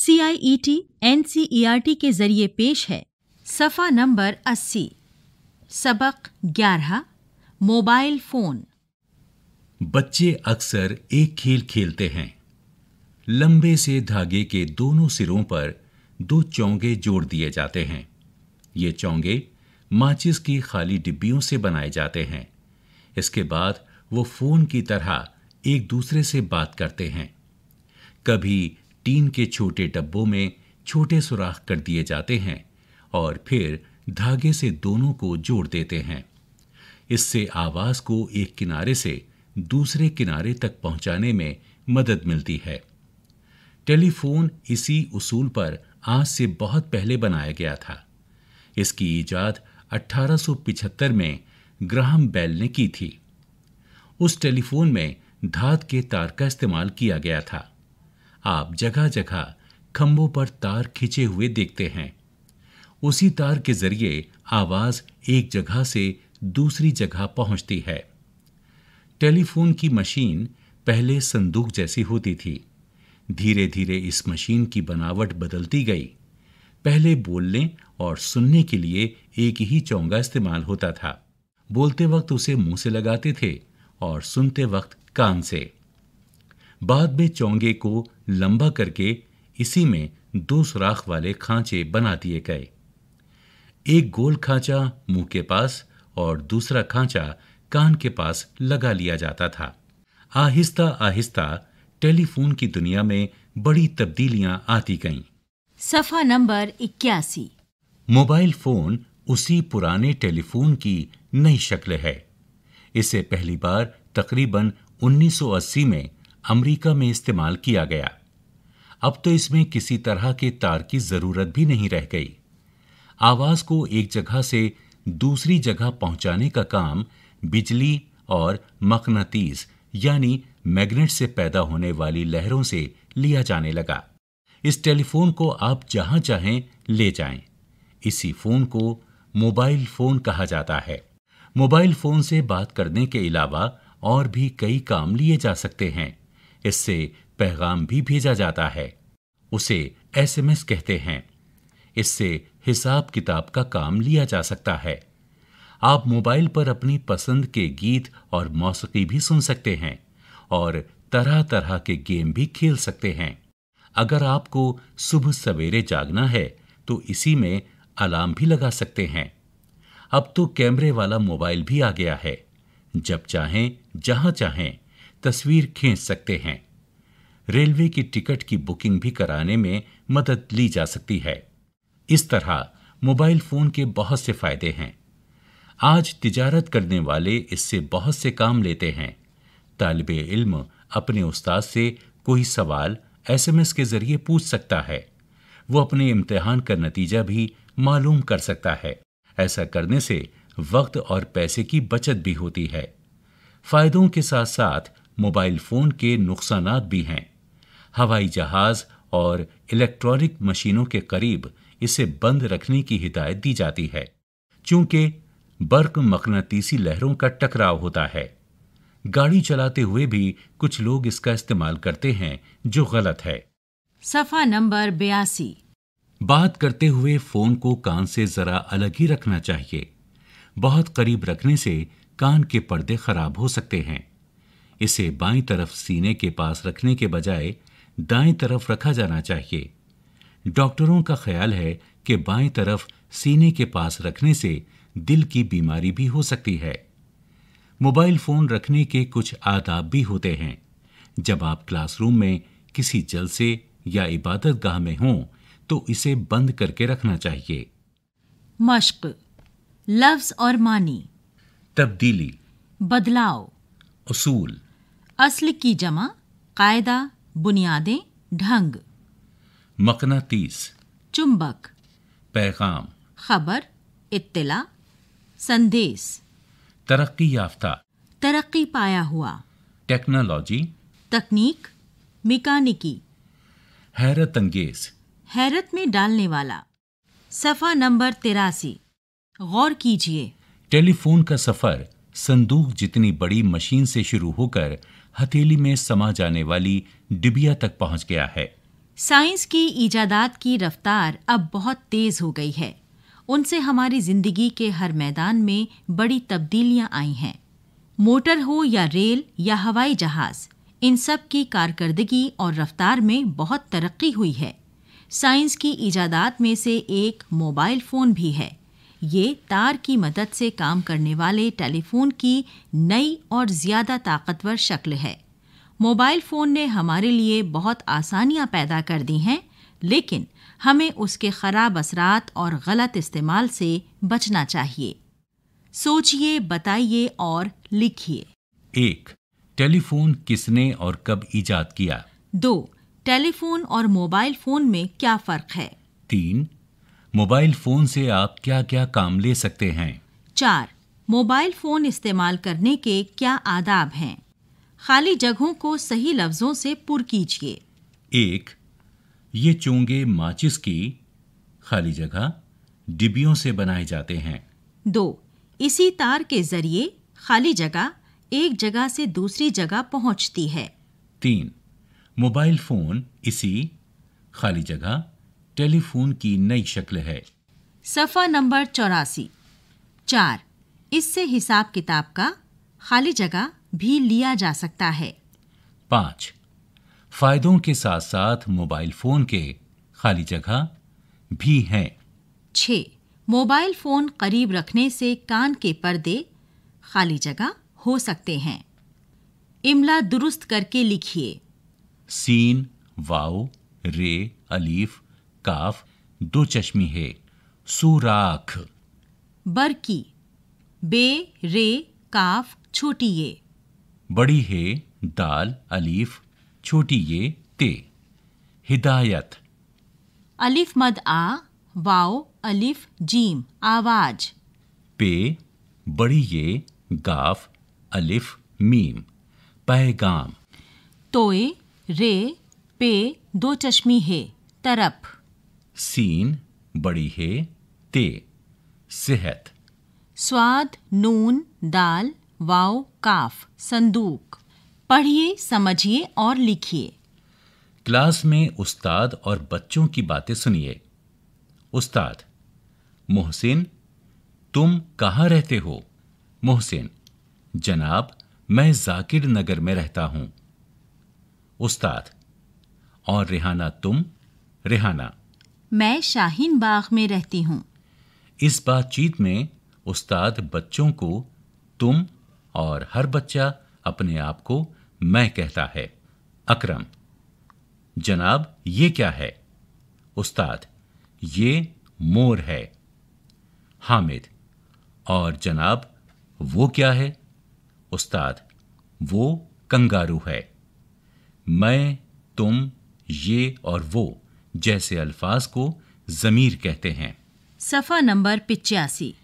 C I E T N C E R T के जरिए पेश है सफ़ा नंबर अस्सी सबक ग्यारह मोबाइल फ़ोन बच्चे अक्सर एक खेल खेलते हैं लंबे से धागे के दोनों सिरों पर दो चौंगे जोड़ दिए जाते हैं ये चौंगे माचिस की खाली डिब्बियों से बनाए जाते हैं इसके बाद वो फ़ोन की तरह एक दूसरे से बात करते हैं कभी टीन के छोटे डब्बों में छोटे सुराख कर दिए जाते हैं और फिर धागे से दोनों को जोड़ देते हैं इससे आवाज़ को एक किनारे से दूसरे किनारे तक पहुंचाने में मदद मिलती है टेलीफोन इसी उसूल पर आज से बहुत पहले बनाया गया था इसकी ईजाद 1875 में ग्राहम बेल ने की थी उस टेलीफोन में धात के तार का इस्तेमाल किया गया था आप जगह जगह खंभों पर तार खींचे हुए देखते हैं उसी तार के जरिए आवाज़ एक जगह से दूसरी जगह पहुंचती है टेलीफोन की मशीन पहले संदूक जैसी होती थी धीरे धीरे इस मशीन की बनावट बदलती गई पहले बोलने और सुनने के लिए एक ही चौंगा इस्तेमाल होता था बोलते वक्त उसे मुंह से लगाते थे और सुनते वक्त कान से बाद में चोंगे को लंबा करके इसी में दो सुराख वाले खांचे बना दिए गए एक गोल खांचा मुंह के पास और दूसरा खांचा कान के पास लगा लिया जाता था आहिस्ता आहिस्ता टेलीफोन की दुनिया में बड़ी तब्दीलियां आती गईं। सफा नंबर इक्यासी मोबाइल फोन उसी पुराने टेलीफोन की नई शक्ल है इसे पहली बार तकरीबन 1980 में अमेरिका में इस्तेमाल किया गया अब तो इसमें किसी तरह के तार की जरूरत भी नहीं रह गई आवाज को एक जगह से दूसरी जगह पहुंचाने का काम बिजली और मकनतीस यानी मैग्नेट से पैदा होने वाली लहरों से लिया जाने लगा इस टेलीफोन को आप जहां चाहें ले जाएं। इसी फोन को मोबाइल फोन कहा जाता है मोबाइल फोन से बात करने के अलावा और भी कई काम लिए जा सकते हैं इससे पैगाम भी भेजा जाता है उसे एसएमएस कहते हैं इससे हिसाब किताब का काम लिया जा सकता है आप मोबाइल पर अपनी पसंद के गीत और मौसीकी भी सुन सकते हैं और तरह तरह के गेम भी खेल सकते हैं अगर आपको सुबह सवेरे जागना है तो इसी में अलार्म भी लगा सकते हैं अब तो कैमरे वाला मोबाइल भी आ गया है जब चाहें जहां चाहें तस्वीर खींच सकते हैं रेलवे की टिकट की बुकिंग भी कराने में मदद ली जा सकती है इस तरह मोबाइल फ़ोन के बहुत से फ़ायदे हैं आज तिजारत करने वाले इससे बहुत से काम लेते हैं तालब इल्म अपने उस्ताद से कोई सवाल एसएमएस के ज़रिए पूछ सकता है वो अपने इम्तिहान का नतीजा भी मालूम कर सकता है ऐसा करने से वक्त और पैसे की बचत भी होती है फ़ायदों के साथ साथ मोबाइल फ़ोन के नुकसान भी हैं हवाई जहाज़ और इलेक्ट्रॉनिक मशीनों के करीब इसे बंद रखने की हिदायत दी जाती है क्योंकि बर्क मकनतीसी लहरों का टकराव होता है गाड़ी चलाते हुए भी कुछ लोग इसका इस्तेमाल करते हैं जो गलत है सफा नंबर बयासी बात करते हुए फोन को कान से जरा अलग ही रखना चाहिए बहुत करीब रखने से कान के पर्दे खराब हो सकते हैं इसे बाईं तरफ सीने के पास रखने के बजाय दाएं तरफ रखा जाना चाहिए डॉक्टरों का ख्याल है कि बाएं तरफ सीने के पास रखने से दिल की बीमारी भी हो सकती है मोबाइल फोन रखने के कुछ आदाब भी होते हैं जब आप क्लासरूम में किसी जलसे या इबादत गाह में हों तो इसे बंद करके रखना चाहिए मश्क लफ्ज और मानी तब्दीली बदलाव उसूल असल की जमा कायदा बुनियादें ढंग मकनातीस चुंबक पैगाम खबर इत्तला संदेश तरक्की याफ्ता तरक्की पाया हुआ टेक्नोलॉजी तकनीक मिकानिकी हैरत अंगेज हैरत में डालने वाला सफ़ा नंबर तिरासी गौर कीजिए टेलीफोन का सफ़र संदूक जितनी बड़ी मशीन से शुरू होकर हथेली में समा जाने वाली डिबिया तक पहुंच गया है साइंस की इजादात की रफ्तार अब बहुत तेज हो गई है उनसे हमारी जिंदगी के हर मैदान में बड़ी तब्दीलियां आई हैं मोटर हो या रेल या हवाई जहाज इन सब की कारकर्दगी और रफ्तार में बहुत तरक्की हुई है साइंस की इजादात में से एक मोबाइल फ़ोन भी है ये तार की मदद से काम करने वाले टेलीफोन की नई और ज़्यादा ताकतवर शक्ल है मोबाइल फ़ोन ने हमारे लिए बहुत आसानियाँ पैदा कर दी हैं लेकिन हमें उसके ख़राब असरात और गलत इस्तेमाल से बचना चाहिए सोचिए बताइए और लिखिए एक टेलीफोन किसने और कब ईजाद किया दो टेलीफोन और मोबाइल फ़ोन में क्या फ़र्क है तीन मोबाइल फोन से आप क्या क्या काम ले सकते हैं चार मोबाइल फोन इस्तेमाल करने के क्या आदाब हैं खाली जगहों को सही लफ्जों से पुर कीजिए एक ये चोंगे माचिस की खाली जगह डिबियों से बनाए जाते हैं दो इसी तार के जरिए खाली जगह एक जगह से दूसरी जगह पहुंचती है तीन मोबाइल फोन इसी खाली जगह टेलीफोन की नई शक्ल है सफ़ा नंबर चौरासी चार इससे हिसाब किताब का खाली जगह भी लिया जा सकता है पाँच फ़ायदों के साथ साथ मोबाइल फ़ोन के खाली जगह भी हैं छ मोबाइल फ़ोन करीब रखने से कान के पर्दे खाली जगह हो सकते हैं इमला दुरुस्त करके लिखिए सीन वाओ रे अलीफ काफ दो चश्मी है सुराख बरकी बे रे काफ छोटी ये बड़ी है दाल अलीफ छोटी ये ते हिदायत अलिफ मद आ वाओ अलिफ जीम आवाज पे बड़ी ये गाफ अलिफ मीम पैगाम तोए रे पे दो चश्मी है तरफ सीन बड़ी है ते सेहत स्वाद नून दाल वाव काफ संदूक पढ़िए समझिए और लिखिए क्लास में उस्ताद और बच्चों की बातें सुनिए उस्ताद मोहसिन तुम कहाँ रहते हो मोहसिन जनाब मैं जाकिर नगर में रहता हूं उस्ताद और रिहाना तुम रिहाना मैं शाहीन बाग में रहती हूँ इस बातचीत में उस्ताद बच्चों को तुम और हर बच्चा अपने आप को मैं कहता है अकरम जनाब ये क्या है उस्ताद ये मोर है हामिद और जनाब वो क्या है उस्ताद वो कंगारू है मैं तुम ये और वो जैसे अल्फाज को ज़मीर कहते हैं सफ़ा नंबर पिचासी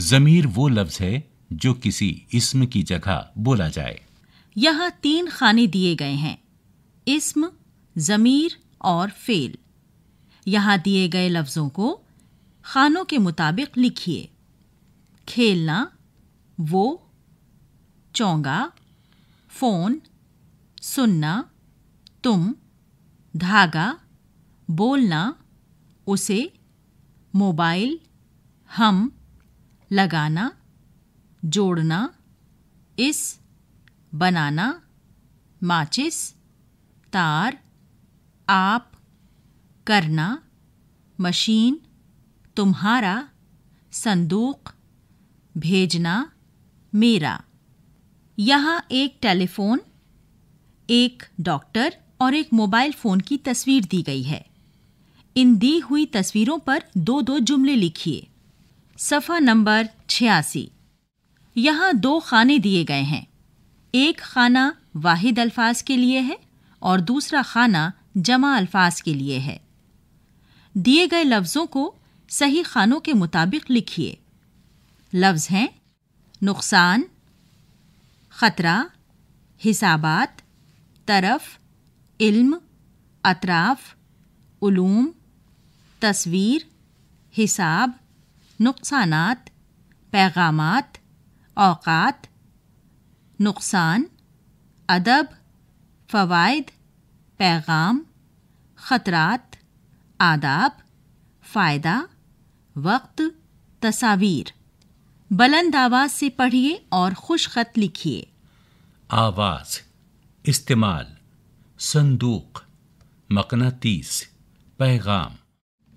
ज़मीर वो लफ्ज़ है जो किसी इसम की जगह बोला जाए यहाँ तीन खाने दिए गए हैं इसम ज़मीर और फ़ेल यहाँ दिए गए लफ्ज़ों को खानों के मुताबिक लिखिए खेलना वो चौंगा फ़ोन सुनना तुम धागा बोलना उसे मोबाइल हम लगाना जोड़ना इस बनाना माचिस तार आप करना मशीन तुम्हारा संदूक भेजना मेरा यहाँ एक टेलीफोन एक डॉक्टर और एक मोबाइल फ़ोन की तस्वीर दी गई है इन दी हुई तस्वीरों पर दो दो जुमले लिखिए सफ़ा नंबर छियासी यहाँ दो खाने दिए गए हैं एक खाना वाहिद अल्फाज के लिए है और दूसरा खाना जमा अल्फाज के लिए है दिए गए लफ्ज़ों को सही खानों के मुताबिक लिखिए लफ्ज़ हैं नुकसान ख़तरा हिसाबात तरफ इल्म अतराफ उलूम तस्वीर हिसाब नुकसान पैगाम औकात नुकसान अदब फ़वाद पैगाम ख़तरात आदाब फ़ायदा वक्त तस्वीर बुलंद आवाज से पढ़िए और खुश खत लिखिए आवाज इस्तेमाल संदूक मकनातीस पैगाम